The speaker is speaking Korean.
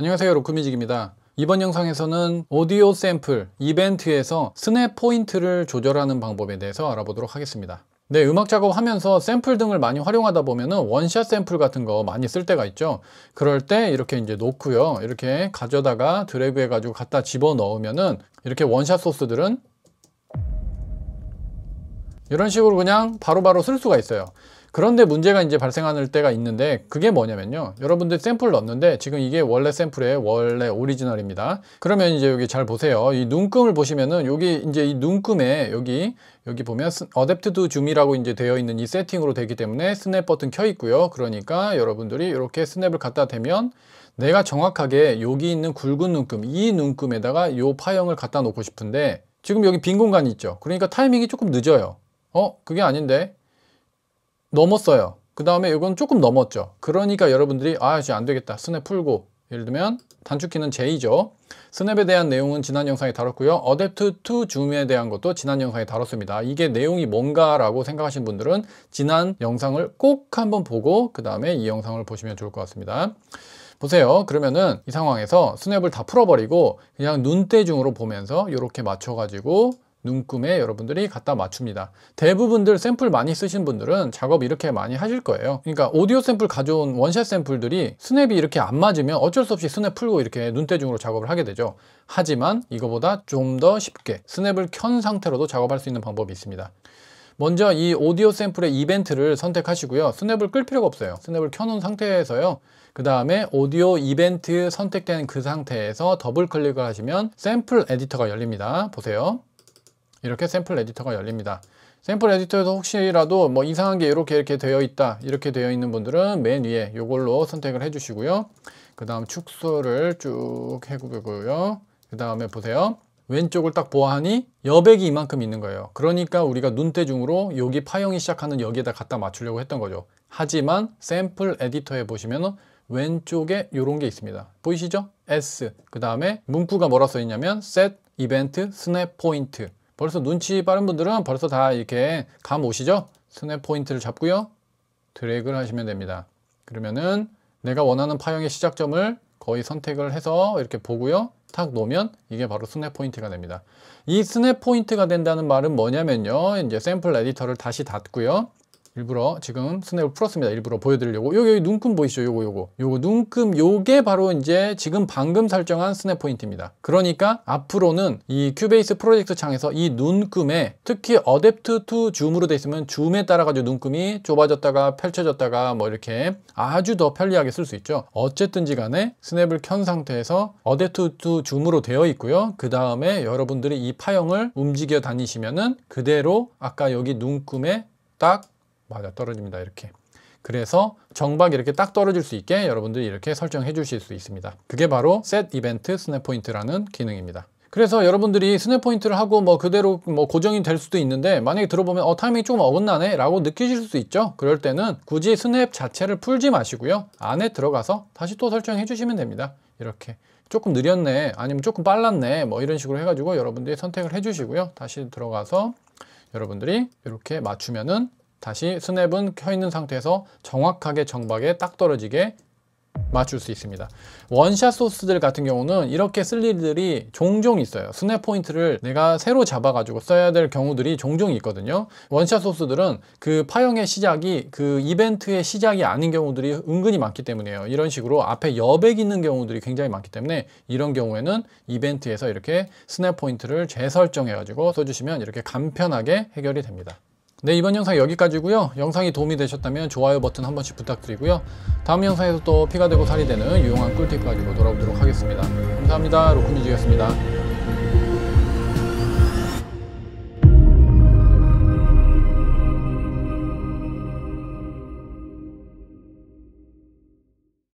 안녕하세요 로크뮤직입니다 이번 영상에서는 오디오 샘플 이벤트에서 스냅 포인트를 조절하는 방법에 대해서 알아보도록 하겠습니다 네, 음악 작업하면서 샘플 등을 많이 활용하다 보면은 원샷 샘플 같은 거 많이 쓸 때가 있죠. 그럴 때 이렇게 이제 놓고요. 이렇게 가져다가 드래그 해가지고 갖다 집어 넣으면은 이렇게 원샷 소스들은 이런 식으로 그냥 바로바로 바로 쓸 수가 있어요. 그런데 문제가 이제 발생하는 때가 있는데 그게 뭐냐면요 여러분들 샘플 넣었는데 지금 이게 원래 샘플의 원래 오리지널입니다 그러면 이제 여기 잘 보세요 이 눈금을 보시면은 여기 이제 이 눈금에 여기 여기 보면 어댑트 투 줌이라고 이제 되어 있는 이 세팅으로 되기 때문에 스냅 버튼 켜 있고요 그러니까 여러분들이 이렇게 스냅을 갖다 대면 내가 정확하게 여기 있는 굵은 눈금 이 눈금에다가 이 파형을 갖다 놓고 싶은데 지금 여기 빈 공간이 있죠 그러니까 타이밍이 조금 늦어요 어? 그게 아닌데 넘었어요. 그 다음에 이건 조금 넘었죠. 그러니까 여러분들이 아 이제 안되겠다. 스냅 풀고 예를 들면 단축키는 J죠. 스냅에 대한 내용은 지난 영상에 다뤘고요. 어댑트 투 줌에 대한 것도 지난 영상에 다뤘습니다. 이게 내용이 뭔가라고 생각하시는 분들은 지난 영상을 꼭 한번 보고 그 다음에 이 영상을 보시면 좋을 것 같습니다. 보세요. 그러면은 이 상황에서 스냅을 다 풀어버리고 그냥 눈대중으로 보면서 이렇게 맞춰가지고 눈금에 여러분들이 갖다 맞춥니다. 대부분들 샘플 많이 쓰신 분들은 작업 이렇게 많이 하실 거예요. 그러니까 오디오 샘플 가져온 원샷 샘플들이 스냅이 이렇게 안 맞으면 어쩔 수 없이 스냅 풀고 이렇게 눈대중으로 작업을 하게 되죠. 하지만 이거보다 좀 더 쉽게 스냅을 켠 상태로도 작업할 수 있는 방법이 있습니다. 먼저 이 오디오 샘플의 이벤트를 선택하시고요. 스냅을 끌 필요가 없어요. 스냅을 켜놓은 상태에서요. 그 다음에 오디오 이벤트 선택된 그 상태에서 더블 클릭을 하시면 샘플 에디터가 열립니다. 보세요. 이렇게 샘플 에디터가 열립니다. 샘플 에디터에서 혹시라도 뭐 이상한 게 이렇게 이렇게 되어 있다 이렇게 되어 있는 분들은 맨 위에 이걸로 선택을 해주시고요. 그 다음 축소를 쭉 해보고요. 그 다음에 보세요. 왼쪽을 딱 보아하니 여백이 이만큼 있는 거예요. 그러니까 우리가 눈대중으로 여기 파형이 시작하는 여기에다 갖다 맞추려고 했던 거죠. 하지만 샘플 에디터에 보시면 왼쪽에 이런 게 있습니다. 보이시죠? S 그 다음에 문구가 뭐라 써 있냐면 set, event, snap point 벌써 눈치 빠른 분들은 벌써 다 이렇게 감 오시죠? 스냅 포인트를 잡고요. 드래그를 하시면 됩니다. 그러면은 내가 원하는 파형의 시작점을 거의 선택을 해서 이렇게 보고요. 탁 놓으면 이게 바로 스냅 포인트가 됩니다. 이 스냅 포인트가 된다는 말은 뭐냐면요. 이제 샘플 에디터를 다시 닫고요. 일부러 지금 스냅을 풀었습니다. 일부러 보여드리려고. 요게 여기 눈금 보이시죠? 요거 요거. 요거 눈금 요게 바로 이제 지금 방금 설정한 스냅 포인트입니다. 그러니까 앞으로는 이 큐베이스 프로젝트 창에서 이 눈금에 특히 어댑트 투 줌으로 되어 있으면 줌에 따라 가지고 눈금이 좁아졌다가 펼쳐졌다가 뭐 이렇게 아주 더 편리하게 쓸 수 있죠. 어쨌든지 간에 스냅을 켠 상태에서 어댑트 투 줌으로 되어 있고요. 그 다음에 여러분들이 이 파형을 움직여 다니시면은 그대로 아까 여기 눈금에 딱 맞아 떨어집니다 이렇게 그래서 정박 이렇게 딱 떨어질 수 있게 여러분들이 이렇게 설정해 주실 수 있습니다 그게 바로 set event snap point라는 기능입니다 그래서 여러분들이 스냅 포인트를 하고 뭐 그대로 뭐 고정이 될 수도 있는데 만약에 들어보면 어 타이밍이 조금 어긋나네 라고 느끼실 수 있죠 그럴 때는 굳이 스냅 자체를 풀지 마시고요 안에 들어가서 다시 또 설정해 주시면 됩니다 이렇게 조금 느렸네 아니면 조금 빨랐네 뭐 이런 식으로 해가지고 여러분들이 선택을 해주시고요 다시 들어가서 여러분들이 이렇게 맞추면은 다시 스냅은 켜있는 상태에서 정확하게 정박에 딱 떨어지게 맞출 수 있습니다 원샷 소스들 같은 경우는 이렇게 쓸 일들이 종종 있어요 스냅 포인트를 내가 새로 잡아 가지고 써야 될 경우들이 종종 있거든요 원샷 소스들은 그 파형의 시작이 그 이벤트의 시작이 아닌 경우들이 은근히 많기 때문에요 이런 식으로 앞에 여백 있는 경우들이 굉장히 많기 때문에 이런 경우에는 이벤트에서 이렇게 스냅 포인트를 재설정해 가지고 써주시면 이렇게 간편하게 해결이 됩니다 네 이번 영상 여기까지고요 영상이 도움이 되셨다면 좋아요 버튼 한 번씩 부탁드리고요 다음 영상에서 또 피가 되고 살이 되는 유용한 꿀팁 가지고 돌아오도록 하겠습니다 감사합니다 로큰유지였습니다